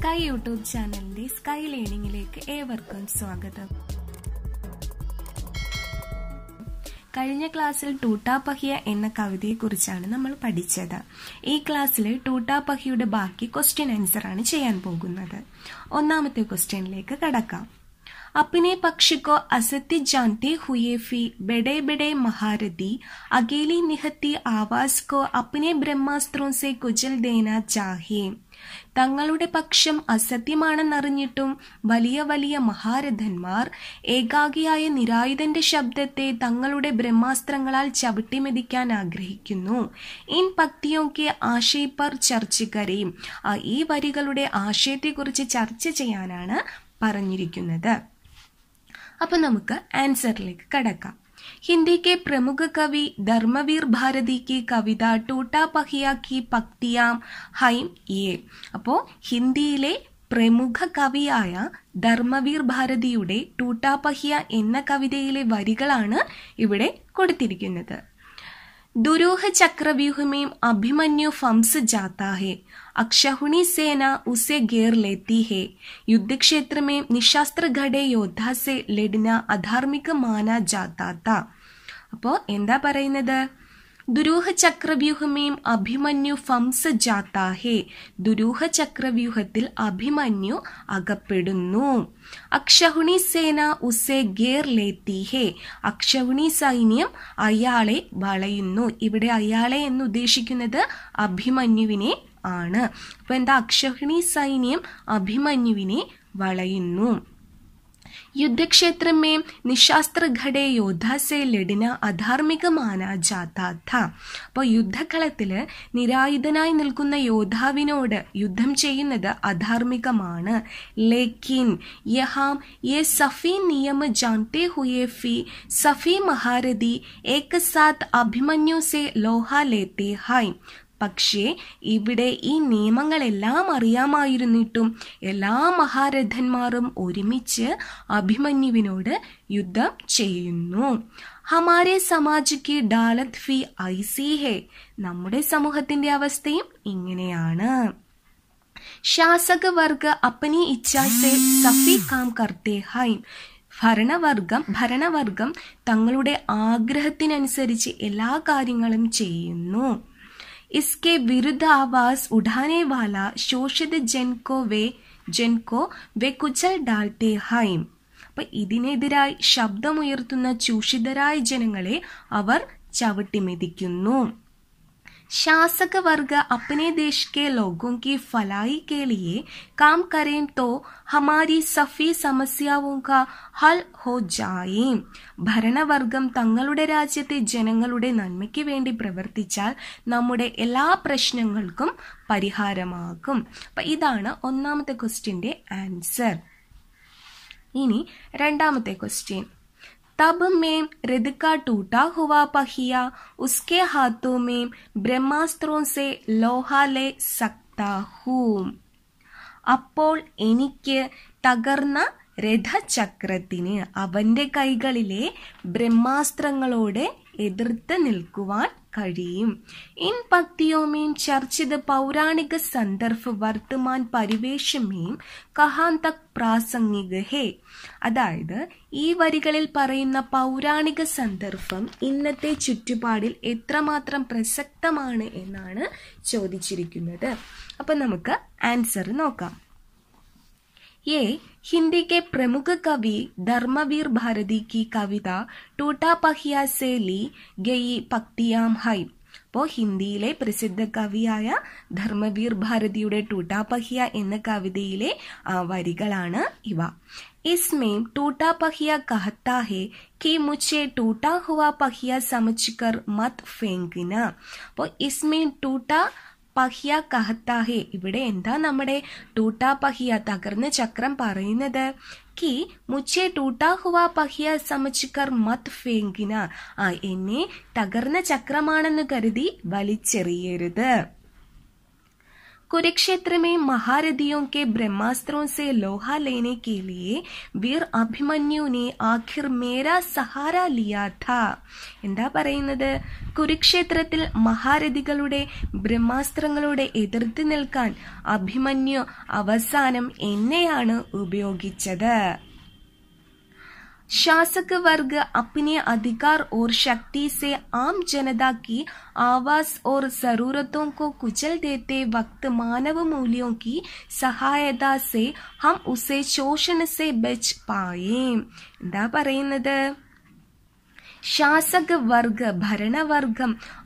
sky YouTube ചാനലിന്റെ Sky ലേണിംഗിലേക്ക് ഏവർക്കും സ്വാഗതം കഴിഞ്ഞ ക്ലാസ്സിൽ ടൂട്ടാപ്പഹിയ എന്ന കവിതയെക്കുറിച്ചാണ് നമ്മൾ പഠിച്ചത് ഈ ക്ലാസ്സിൽ ടൂട്ടാപ്പഹിയുടെ ബാക്കി ക്വസ്റ്റ്യൻ ആൻസർ ആണ് ചെയ്യാൻ പോകുന്നത് ഒന്നാമത്തെ ക്വസ്റ്റ്യനിലേക്ക് കടക്കാം अपने पक्ष को असत्य जानते हुए भी बड़े बड़े महारथी अकेली निहत्ती आवाज को अपने ब्रह्मास्त्रों से कुचल देना चाहे തങ്ങളുടെ പക്ഷം അസത്യമാണെന്നറിഞ്ഞിട്ടും വലിയ വലിയ മഹാരഥന്മാർ ഏകാഗിയായ നിരായുധന്റെ ശബ്ദത്തെ തങ്ങളുടെ ബ്രഹ്മാസ്ത്രങ്ങളാൽ ചവിട്ടിമെതിക്കാൻ ആഗ്രഹിക്കുന്നു ഇൻ പക്തിയൊക്കെ ആശയപ്പർ ചർച്ചക്കരെയും ഈ വരികളുടെ ആശയത്തെക്കുറിച്ച് ചർച്ച ചെയ്യാനാണ് പറഞ്ഞിരിക്കുന്നത് അപ്പൊ നമുക്ക് ആൻസറിലേക്ക് കടക്കാം ഹിന്ദിക്ക് പ്രമുഖ കവി ധർമ്മവീർ ഭാരതിക്ക് കവിത ടൂട്ടാ പഹിയാക്കി പക്തിയാം ഹൈം യേ അപ്പോൾ ഹിന്ദിയിലെ പ്രമുഖ കവിയായ ധർമ്മവീർ ഭാരതിയുടെ ടൂട്ടാപഹിയ എന്ന കവിതയിലെ വരികളാണ് ഇവിടെ കൊടുത്തിരിക്കുന്നത് ദുരൂഹ ചക്രവ്യൂഹമേം അഭിമന്യു ഫംസ് ജാത്താഹേ അക്ഷഹുണി സേന ഉസെ ഗേർ ലേത്തി ഹേ യുദ്ധക്ഷേത്രമേം നിശാസ്ത്ര യോദ്ധാസെ യോദ്ധാ ലഡിന അധാർമിക മാന ജാത്താത്ത അപ്പോ എന്താ പറയുന്നത് ദുരൂഹ ചക്രവ്യൂഹമേം അഭിമന്യു ഫംസ ജാത്താഹേ ദുരൂഹ ചക്രവ്യൂഹത്തിൽ അഭിമന്യു അകപ്പെടുന്നു അക്ഷഹുണി സേന ഉസെ ഗേർ ലേത്തിഹേ അക്ഷഹുണി സൈന്യം അയാളെ വളയുന്നു ഇവിടെ അയാളെ എന്ന് ഉദ്ദേശിക്കുന്നത് അഭിമന്യുവിനെ ആണ് അപ്പൊ എന്താ അക്ഷഹിണി സൈന്യം അഭിമന്യുവിനെ വളയുന്നു युद्धक्षेत्र में निशास्त्र ഘടേ യോദ്ധാസെ ലഡിന അധാർമികമാന ജാഥ അപ്പോൾ യുദ്ധക്കളത്തിൽ നിരായുധനായി നിൽക്കുന്ന യോദ്ധാവിനോട് യുദ്ധം ചെയ്യുന്നത് അധാർമികമാണ് ലേക്കിൻ യഹാം യെ സഫി നിയമ ജാൻതേ ഹുയേ ഫി സഫി മഹാരഥി ഏകസാത്ത് അഭിമന്യു സെ ലോഹ ലേത്തെ ഹൈ പക്ഷേ ഇവിടെ ഈ നിയമങ്ങളെല്ലാം അറിയാമായിരുന്നിട്ടും എല്ലാ മഹാരഥന്മാരും ഒരുമിച്ച് അഭിമന്യുവിനോട് യുദ്ധം ചെയ്യുന്നു ഹമാരെ സമാജിക്ക് ഡാലത് ഫി ഐസി ഹേ നമ്മുടെ സമൂഹത്തിന്റെ അവസ്ഥയും ഇങ്ങനെയാണ് ശാസകവർഗ അപ്പനി ഇച്ഛാസെ സഫി കാം കർത്തേ ഹൈം ഭരണവർഗം ഭരണവർഗം തങ്ങളുടെ ആഗ്രഹത്തിനനുസരിച്ച് എല്ലാ കാര്യങ്ങളും ചെയ്യുന്നു इसके विरुद्ध आवाज उठाने वाला ശോഷിത ജൻകോ വേ ജൻകോ വെ കുചൽ ഡാൽട്ടേ ഹൈം അപ്പൊ ഇതിനെതിരായി ശബ്ദമുയർത്തുന്ന ചൂഷിതരായ ജനങ്ങളെ അവർ ചവിട്ടിമെതിക്കുന്നു शासक वर्ग अपने देश के लोगों की फलाही के लिए काम करें तो हमारी सभी समस्याओं का ഹൽ ഹോ ജായേം ഭരണവർഗം തങ്ങളുടെ രാജ്യത്തെ ജനങ്ങളുടെ നന്മയ്ക്ക് വേണ്ടി പ്രവർത്തിച്ചാൽ നമ്മുടെ എല്ലാ പ്രശ്നങ്ങൾക്കും പരിഹാരമാകും അപ്പം ഇതാണ് ഒന്നാമത്തെ ക്വസ്റ്റ്യൻ്റെ ആൻസർ ഇനി രണ്ടാമത്തെ ക്വസ്റ്റ്യൻ तब में हृदय का टूटा हुआ पहिया उसके हाथों में ब्रह्मास्त्रों से लोहा ले सकता हूँ അപ്പോൾ എനിക്ക് തകർന്ന രഥചക്രത്തിന് അവൻ്റെ കൈകളിലെ ബ്രഹ്മാസ്ത്രങ്ങളോട് എതിർത്ത് നിൽക്കുവാൻ കഴിയും ഇൻ ഭക്തിയോമേം ചർച്ചിത പൗരാണിക സന്ദർഭ വർത്തമാൻ പരിവേഷമേം കഹാന്ത പ്രാസംഗിക ഹേ അതായത് ഈ വരികളിൽ പറയുന്ന പൗരാണിക സന്ദർഭം ഇന്നത്തെ ചുറ്റുപാടിൽ എത്രമാത്രം പ്രസക്തമാണ് എന്നാണ് ചോദിച്ചിരിക്കുന്നത് അപ്പൊ നമുക്ക് ആൻസർ നോക്കാം ये हिंदी के प्रमुख कवि धर्मवीर भारती की കവിത ടൂട്ടാ പഹിയ സേ ലി ഗയി പക്തിയാം ഹൈ അപ്പോൾ ഹിന്ദിയിലെ പ്രസിദ്ധ കവിയായ ധർമ്മവീർ ഭാരതിയുടെ ടൂട്ടാ പഹിയ എന്ന കവിതയിലെ വരികളാണ് ഇവ इसमें टूटा पहिया कहता है कि मुझे टूटा हुआ पहिया समझकर मत फेंकना तो इसमें टूटा പഹ്യ കഹത്താഹേ ഇവിടെ എന്താ നമ്മുടെ ടൂട്ടാ പഹിയ തകർന്ന ചക്രം പറയുന്നത് കി മുച്ചേ ടൂട്ടാ ഹുവ പഹിയ സമച്ചിക്കർ മത് ഫേങ്കിന ആ എന്നെ തകർന്ന ചക്രമാണെന്ന് കരുതി വലിച്ചെറിയരുത് कुरुक्षेत्र में महारथियों के ब्रह्मास्त्रों से लोहा लेने के लिए वीर अभिमन्यु ने आखिर मेरा सहारा लिया था എന്താ പറയുന്നത് കുരുക്ഷേത്രത്തിൽ മഹാരഥികളുടെ ബ്രഹ്മാസ്ത്രങ്ങളോടെ എതിർത്ത് നിൽക്കാൻ അഭിമന്യു അവസാനം എന്നെയാണ് ഉപയോഗിച്ചത് शासक वर्ग अपने अधिकार और शक्ति से आम जनता की आवास और जरूरतों को कुचल देते वक्त मानव मूल्यों की सहायता से हम उसे शोषण से बच पाए शासक वर्ग भरण वर्ग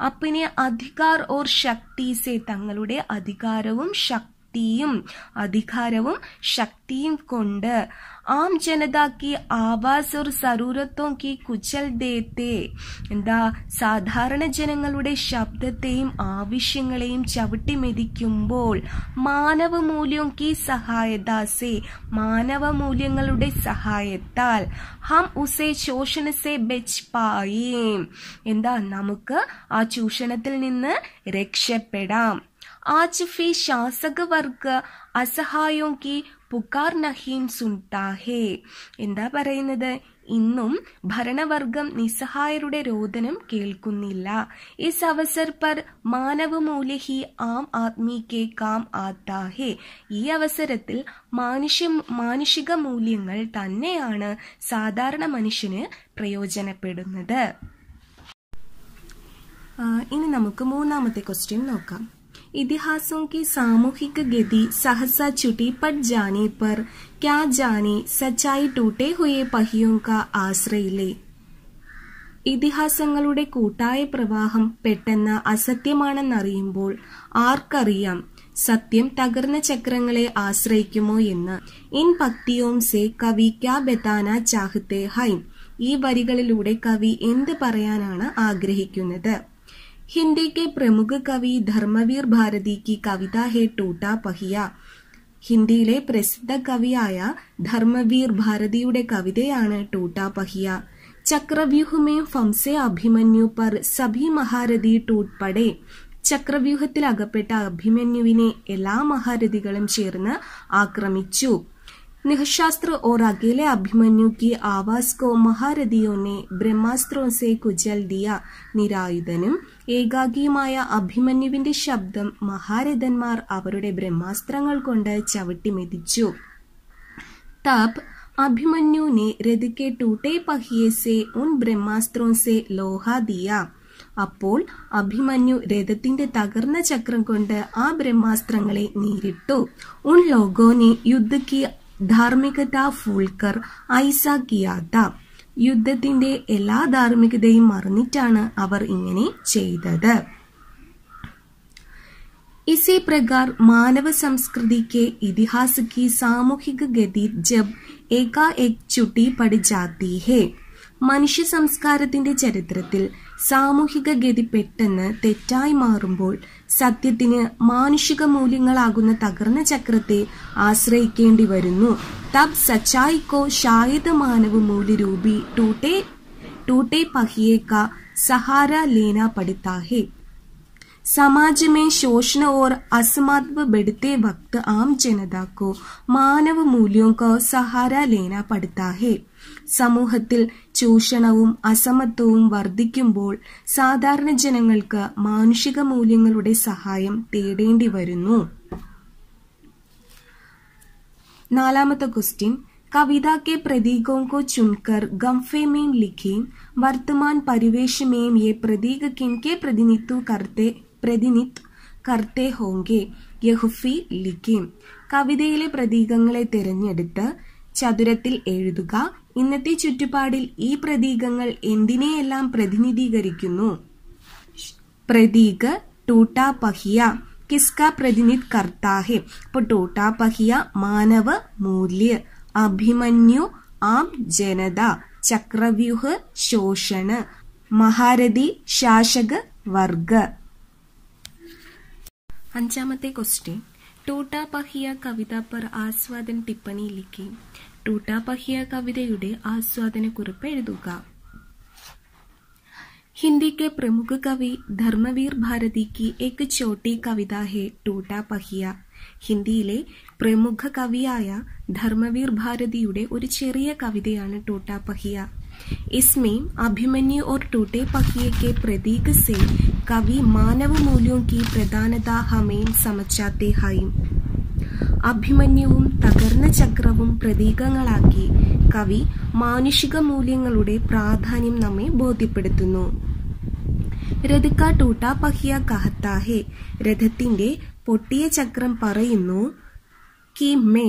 अपने अधिकार और शक्ति से तंगे अधिकार ശക്തി ശക്തിയും അധികാരവും ശക്തിയും കൊണ്ട് ആം ജനത ആവാസ് ഒരു സരൂരത്വം കി കുച്ചൽ ദേത്തെ എന്താ സാധാരണ ജനങ്ങളുടെ ശബ്ദത്തെയും ആവശ്യങ്ങളെയും ചവിട്ടി മെതിക്കുമ്പോൾ മാനവ മൂല്യം കി സഹായദാസെ മൂല്യങ്ങളുടെ സഹായത്താൽ ഹം ഉസേ ശോഷണസെ ബെച്ച് പായേം എന്താ നമുക്ക് ആ ചൂഷണത്തിൽ നിന്ന് രക്ഷപ്പെടാം आज भी शासक वर्ग की കി പുക്കാർ നഹീം സുൻതാഹേ എന്താ പറയുന്നത് ഇന്നും ഭരണവർഗം നിസ്സഹായരുടെ രോദനം കേൾക്കുന്നില്ല ഇസ് അവസർ പർ മാനവ മൂല്യ ആം ആത്മി കെ കാം ആത്താഹേ ഈ അവസരത്തിൽ മാനുഷ്യ മാനുഷിക മൂല്യങ്ങൾ തന്നെയാണ് സാധാരണ മനുഷ്യന് പ്രയോജനപ്പെടുന്നത് ഇനി നമുക്ക് മൂന്നാമത്തെ ക്വസ്റ്റ്യൻ നോക്കാം इतिहासों की सामूहिक गति सहसा छुटी पट जाने पर क्या जाने सच्चाई टूटे हुए पहियों का आश्रय ले ഇതിഹാസങ്ങളുടെ കൂട്ടായ പ്രവാഹം പെട്ടെന്ന് അസത്യമാണെന്നറിയുമ്പോൾ ആർക്കറിയാം സത്യം തകർന്ന ചക്രങ്ങളെ ആശ്രയിക്കുമോ എന്ന് ഇൻ ഭക്തിയോം സെ കവി ക്യാ ബെത്താന ചാഹത്തെ ഹൈം ഈ വരികളിലൂടെ കവി എന്ത് പറയാനാണ് ആഗ്രഹിക്കുന്നത് हिंदी के प्रमुख कवि धर्मवीर भारती की कविता है टूटा पहिया ഹിന്ദിയിലെ പ്രസിദ്ധ കവിയായ ധർമ്മവീർ ഭാരതിയുടെ കവിതയാണ് ടൂട്ടാ പഹിയ ചക്രവ്യൂഹമേ ഫംസെ അഭിമന്യു പർ സഭി മഹാരഥി ടൂട്ട്പടെ ചക്രവ്യൂഹത്തിൽ അകപ്പെട്ട അഭിമന്യുവിനെ എല്ലാ മഹാരഥികളും ചേർന്ന് ആക്രമിച്ചു निहशास्त्र और अकेले अभिमन्यु की आवाज को महारथियों ने ब्रह्मास्त्रों से कुचल दिया നിരായുധനും ഏകാഗിയുമായ അഭിമന്യുവിന്റെ ശബ്ദം മഹാരഥന്മാർ അവരുടെ ബ്രഹ്മാസ്ത്രങ്ങൾ കൊണ്ട് ചവിട്ടി മെതിച്ചു തപ് अभिमन्यु ने रथ के टूटे पहिए से उन ब्रह्मास्त्रों से അപ്പോൾ അഭിമന്യു രഥത്തിന്റെ തകർന്ന ചക്രം കൊണ്ട് ആ ബ്രഹ്മാസ്ത്രങ്ങളെ നേരിട്ടു ഉൻ ലോഗോനെ യുദ്ധ ധാർമ്മികത ഫുൾക്കർ ഐസാക്കിയാത്ത യുദ്ധത്തിന്റെ എല്ലാ ധാർമ്മികതയും മറന്നിട്ടാണ് അവർ ഇങ്ങനെ ചെയ്തത് ഇസേ പ്രകാർ മാനവ സംസ്കൃതിക്ക് ഇതിഹാസക്ക് സാമൂഹിക ഗതി ജബ് ഏകാ ചുട്ടി एकाएक ഹേ മനുഷ്യ സംസ്കാരത്തിന്റെ ചരിത്രത്തിൽ സാമൂഹിക ഗതി പെട്ടെന്ന് തെറ്റായി മാറുമ്പോൾ സത്യത്തിന് മാനുഷിക മൂല്യങ്ങളാകുന്ന തകർന്ന ചക്രത്തെ ആശ്രയിക്കേണ്ടി വരുന്നു തബ് സച്ചായിക്കോ ശായത മാനവ് മൂല്യരൂപി ടൂട്ടെ ടൂട്ടെ പഹിയേക്ക സഹാര ലീന പഠിത്താഹേ समाज में शोषण और असमात्व बढ़ते वक्त आम जनता को മാനവ മൂല്യങ്ങൾക്ക് സഹാര ലേന പടുത്താ സമൂഹത്തിൽ ചൂഷണവും അസമത്വവും വർദ്ധിക്കുമ്പോൾ സാധാരണ ജനങ്ങൾക്ക് മാനുഷിക മൂല്യങ്ങളുടെ സഹായം തേടേണ്ടി വരുന്നു നാലാമത്തെ ക്വസ്റ്റ്യൻ कविता के प्रतीकों को चुनकर गम्फे में लिखें वर्तमान परिवेश में ये प्रतीक किनके പ്രതിനിത് കർത്തേ ഹോങ്കെ യഹുഫി ലിഖേ കവിതയിലെ പ്രതീകങ്ങളെ തിരഞ്ഞെടുത്ത് ചതുരത്തിൽ എഴുതുക ഇന്നത്തെ ചുറ്റുപാടിൽ ഈ പ്രതീകങ്ങൾ എന്തിനെയെല്ലാം പ്രതിനിധീകരിക്കുന്നു പ്രതീക ടൂട്ടാ പഹിയ കിസ്ക പ്രതിനിത് കർത്താഹെ അപ്പോൾ ടൂട്ടാ പഹിയ മാനവ മൂല്യ അഭിമന്യു ആം ജനത ചക്രവ്യൂഹ ശോഷണ മഹാരഥി ശാസക വർഗ അഞ്ചാമത്തെ ക്വസ്റ്റ്യൻ ടൂട്ടാ പഹിയ കവിത പർ ആസ്വാദൻ ടിപ്പണിയിലേക്ക് ടൂട്ടാ പഹിയ കവിതയുടെ ആസ്വാദന കുറിപ്പ് എഴുതുക ഹിന്ദിക്ക് പ്രമുഖ കവി ധർമ്മവീർ ഭാരതിക്ക് ഏക് ചോട്ടി കവിത छोटी कविता പഹിയ ഹിന്ദിയിലെ പ്രമുഖ കവിയായ ധർമ്മവീർ ഭാരതിയുടെ ഒരു ചെറിയ കവിതയാണ് ടൂട്ട പഹിയ ഇസ്മേ അഭിമന്യു ഓർ ടൂട്ടെ पहिए പ്രതീക് प्रतीक കവി मानव मूल्यों की പ്രധാനത ഹമേൻ സമച്ചാത്തെ സമച്ചാത്തേഹായും അഭിമന്യവും തകർന്ന ചക്രവും പ്രതീകങ്ങളാക്കി കവി മാനുഷിക മൂല്യങ്ങളുടെ പ്രാധാന്യം നമ്മെ ബോധ്യപ്പെടുത്തുന്നു രഥിക്ക ടൂട്ട പഹിയ കഹത്താഹെ രഥത്തിന്റെ പൊട്ടിയ ചക്രം പറയുന്നു കി മേ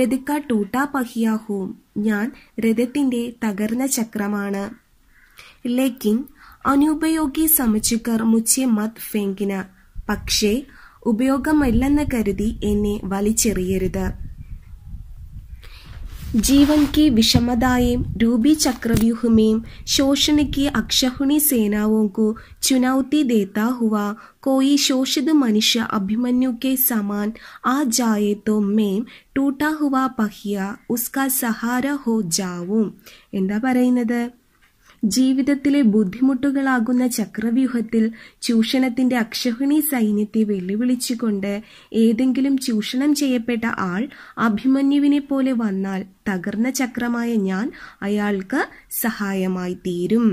രഥിക്ക ടൂട്ട പഹിയ ഹൂം ഞാൻ രഥത്തിന്റെ തകർന്ന ചക്രമാണ് ലേക്കിൻ അനുപയോഗി സമച്ചുക്കർ മുച്ചെ മത് ഫെങ്കിന പക്ഷേ ഉപയോഗമല്ലെന്ന് കരുതി എന്നെ വലിച്ചെറിയരുത് ജീവൻക്ക് വിഷമതായും രൂപി ചക്രവ്യൂഹമേയും ശോഷണയ്ക്ക് അക്ഷഹുണി സേനാവോങ്കു ചുനൌത്തി ദേത്താ ഹുവ കോയി ശോഷിത് മനുഷ്യ അഭിമന്യുക്കെ സമാൻ ആ ജായത്തോ മേം ടൂട്ടാ ഹുവ പഹിയ ഉസ്ക സഹാര ഹോ ജാവും എന്താ പറയുന്നത് ജീവിതത്തിലെ ബുദ്ധിമുട്ടുകളാകുന്ന ചക്രവ്യൂഹത്തിൽ ചൂഷണത്തിന്റെ അക്ഷഹിണി സൈന്യത്തെ വെല്ലുവിളിച്ചുകൊണ്ട് ഏതെങ്കിലും ചൂഷണം ചെയ്യപ്പെട്ട ആൾ അഭിമന്യുവിനെ പോലെ വന്നാൽ തകർന്ന ചക്രമായ ഞാൻ അയാൾക്ക് സഹായമായി തീരും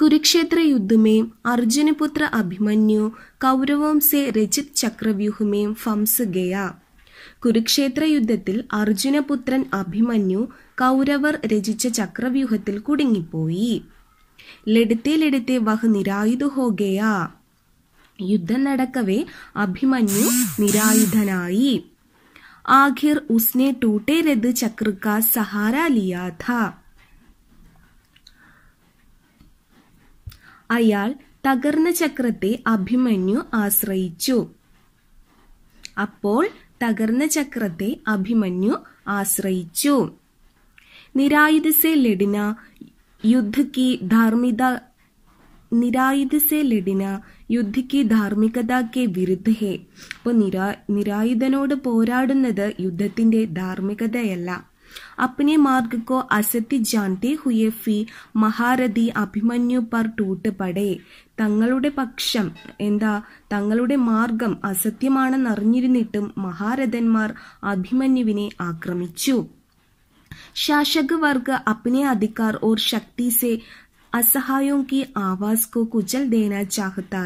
കുരുക്ഷേത്ര യുദ്ധമേ അർജുനപുത്ര അഭിമന്യു കൗരവംസെ രജിത് ചക്രവ്യൂഹമേം ഫംസ് ഗയ കുരുക്ഷേത്ര യുദ്ധത്തിൽ അർജുനപുത്രൻ അഭിമന്യു കൗരവർ രചിച്ച ചക്രവ്യൂഹത്തിൽ കുടുങ്ങിപ്പോയി ലടുത്തെ ലടുത്തെ വഹ് നിരായുധ ഹോകയാ യുദ്ധം നടക്കവേ അഭിമന്യു നിരായുധനായി ആഖിർ ഉസ്നെ ടൂട്ടെ രത് ചക്രക്ക സഹാര ലിയാഥ അയാൾ തകർന്ന ചക്രത്തെ അഭിമന്യു ആശ്രയിച്ചു അപ്പോൾ തകർന്ന ചക്രത്തെ അഭിമന്യു ആശ്രയിച്ചു നിരായുധസെ ലഡിന യുദ്ധക്ക് ധാർമ്മിക നിരായുധസെ ലഡിന യുദ്ധക്ക് ധാർമ്മികതയ്ക്ക് വിരുദ്ധ ഹേ അപ്പോൾ നിരാ നിരായുധനോട് പോരാടുന്നത് യുദ്ധത്തിന്റെ ധാർമ്മികതയല്ല अपने मार्ग को असत्य जानते हुए फी महारथि अभिमन्यु पर टूट पड़े തങ്ങളുടെ പക്ഷം എന്താ തങ്ങളുടെ മാർഗം അസത്യമാണെന്നറിഞ്ഞിരുന്നിട്ടും മഹാരഥന്മാർ അഭിമന്യുവിനെ ആക്രമിച്ചു शासक वर्ग अपने अधिकार और शक्ति से അസഹായോ കി ആവാസ് കോ കുചൽ ദേന ചാഹത്താ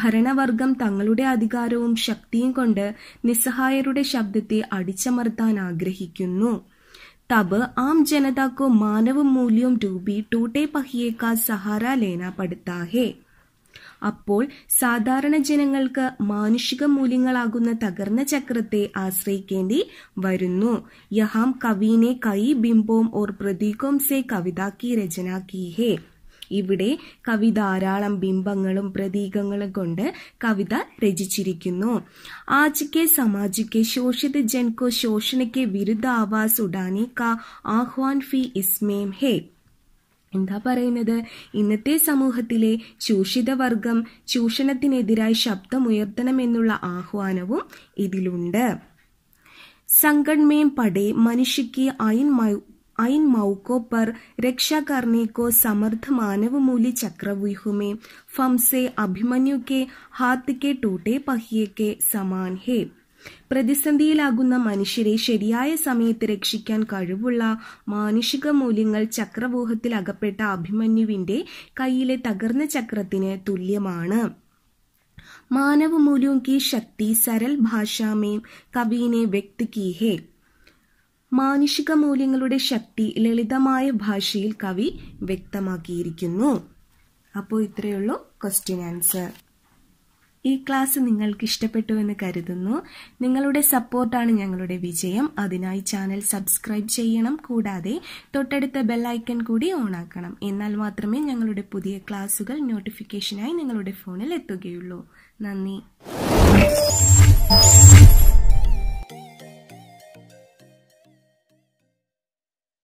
ഭരണവർഗം തങ്ങളുടെ അധികാരവും ശക്തിയും കൊണ്ട് നിസ്സഹായരുടെ ശബ്ദത്തെ അടിച്ചമർത്താൻ ആഗ്രഹിക്കുന്നു तब आम जनता को मानव मूल्यों डूबी टूटे पहिए का सहारा लेना पड़ता है അപ്പോൾ സാധാരണ ജനങ്ങൾക്ക് മാനുഷിക മൂല്യങ്ങളാകുന്ന തകർന്ന ചക്രത്തെ ആശ്രയിക്കേണ്ടി വരുന്നു യഹാം കവിനെ കൈ ബിംബോം ഓർ പ്രതീകോം സെ കവിതാക്കി രചനാക്കി ഹേ ഇവിടെ കവി ധാരാളം ബിംബങ്ങളും പ്രതീകങ്ങളും കൊണ്ട് കവിത രചിച്ചിരിക്കുന്നു ആജിക്കെ സമാജിക്കെ ശോഷിത ജൻകോ ശോഷണയ്ക്ക് വിരുദ്ധ ആവാസ് ഉടാനി കാ ആഹ്വാൻ ഫി ഇസ്മേം ഹേ എന്താ പറയുന്നത് ഇന്നത്തെ സമൂഹത്തിലെ ചൂഷിത വർഗം ചൂഷണത്തിനെതിരായി ശബ്ദമുയർത്തണമെന്നുള്ള ആഹ്വാനവും ഇതിലുണ്ട് സംഘടനയും പടേ മനുഷ്യക്ക് അയൻ ഐൻ मौकों पर रक्षा करने को ചക്രവ്യൂഹമേ ഫംസെ चक्रव्यूह में फमसे अभिमन्यु के हाथ के टूटे पहिए പ്രതിസന്ധിയിലാകുന്ന മനുഷ്യരെ ശരിയായ സമയത്ത് രക്ഷിക്കാൻ കഴിവുള്ള മാനുഷിക മൂല്യങ്ങൾ ചക്രവ്യൂഹത്തിൽ അകപ്പെട്ട അഭിമന്യുവിന്റെ കയ്യിലെ തകർന്ന ചക്രത്തിന് തുല്യമാണ് മാനവ മൂല്യം കി ശക്തി സരൽ ഭാഷാമേ മേം കവിനെ വ്യക്തി കി ഹേ മാനുഷിക മൂല്യങ്ങളുടെ ശക്തി ലളിതമായ ഭാഷയിൽ കവി വ്യക്തമാക്കിയിരിക്കുന്നു അപ്പോൾ ഇത്രയുള്ളൂ ക്വസ്റ്റ്യൻ ആൻസർ ഈ ക്ലാസ് നിങ്ങൾക്ക് ഇഷ്ടപ്പെട്ടു എന്ന് കരുതുന്നു നിങ്ങളുടെ സപ്പോർട്ടാണ് ഞങ്ങളുടെ വിജയം അതിനായി ചാനൽ സബ്സ്ക്രൈബ് ചെയ്യണം കൂടാതെ തൊട്ടടുത്ത ബെല്ലൈക്കൺ കൂടി ഓണാക്കണം എന്നാൽ മാത്രമേ ഞങ്ങളുടെ പുതിയ ക്ലാസ്സുകൾ നോട്ടിഫിക്കേഷനായി നിങ്ങളുടെ ഫോണിൽ എത്തുകയുള്ളൂ നന്ദി